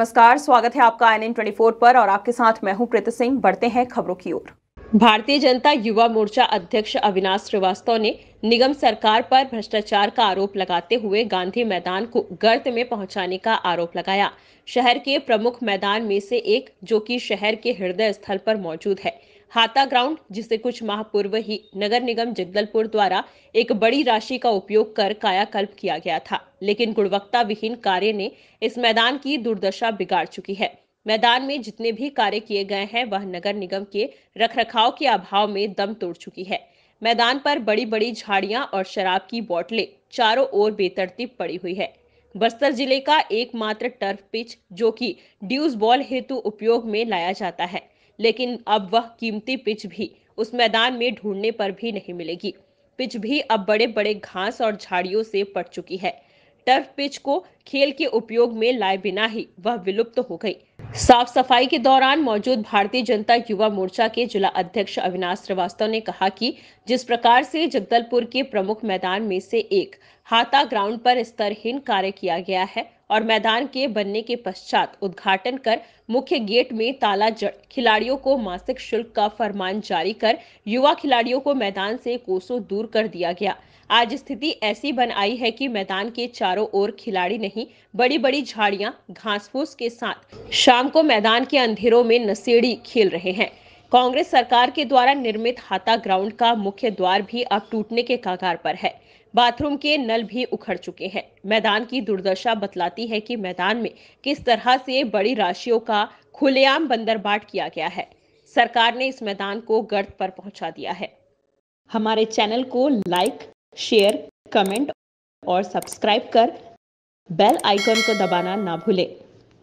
नमस्कार स्वागत है आपका एन एन ट्वेंटी पर और आपके साथ मैं हूं प्रीत सिंह बढ़ते हैं खबरों की ओर भारतीय जनता युवा मोर्चा अध्यक्ष अविनाश श्रीवास्तव ने निगम सरकार पर भ्रष्टाचार का आरोप लगाते हुए गांधी मैदान को गर्त में पहुंचाने का आरोप लगाया शहर के प्रमुख मैदान में से एक जो कि शहर के हृदय स्थल पर मौजूद है हाथा ग्राउंड जिसे कुछ माह पूर्व ही नगर निगम जगदलपुर द्वारा एक बड़ी राशि का उपयोग कर कायाकल्प किया गया था लेकिन गुणवत्ता विहीन कार्य ने इस मैदान की दुर्दशा बिगाड़ चुकी है मैदान में जितने भी कार्य किए गए हैं वह नगर निगम के रखरखाव के अभाव में दम तोड़ चुकी है मैदान पर बड़ी बड़ी झाड़ियां और शराब की बोतलें चारों ओर बेतरतीब पड़ी हुई है बस्तर जिले का एकमात्र टर्फ पिच जो कि ड्यूज बॉल हेतु उपयोग में लाया जाता है लेकिन अब वह कीमती पिच भी उस मैदान में ढूंढने पर भी नहीं मिलेगी पिच भी अब बड़े बड़े घास और झाड़ियों से पड़ चुकी है टर्फ पिच को खेल के उपयोग में लाए बिना ही वह विलुप्त तो हो गई साफ सफाई के दौरान मौजूद भारतीय जनता युवा मोर्चा के जिला अध्यक्ष अविनाश श्रीवास्तव ने कहा कि जिस प्रकार से जगदलपुर के प्रमुख मैदान में से एक हाथा ग्राउंड पर स्तरहीन कार्य किया गया है और मैदान के बनने के पश्चात उद्घाटन कर मुख्य गेट में ताला जड़ खिलाड़ियों को मासिक शुल्क का फरमान जारी कर युवा खिलाड़ियों को मैदान से कोसों दूर कर दिया गया आज स्थिति ऐसी बन आई है कि मैदान के चारों ओर खिलाड़ी नहीं बड़ी बड़ी झाड़ियां घास फूस के साथ शाम को मैदान के अंधेरों में नसेड़ी खेल रहे हैं कांग्रेस सरकार के द्वारा निर्मित हाथा ग्राउंड का मुख्य द्वार भी अब टूटने के कागार पर है बाथरूम के नल भी उखड़ चुके हैं मैदान की दुर्दशा बतलाती है कि मैदान में किस तरह से बड़ी राशियों का खुलेआम बंदरबाट किया गया है सरकार ने इस मैदान को गर्द पर पहुंचा दिया है हमारे चैनल को लाइक शेयर कमेंट और सब्सक्राइब कर बेल आइकन को दबाना ना भूलें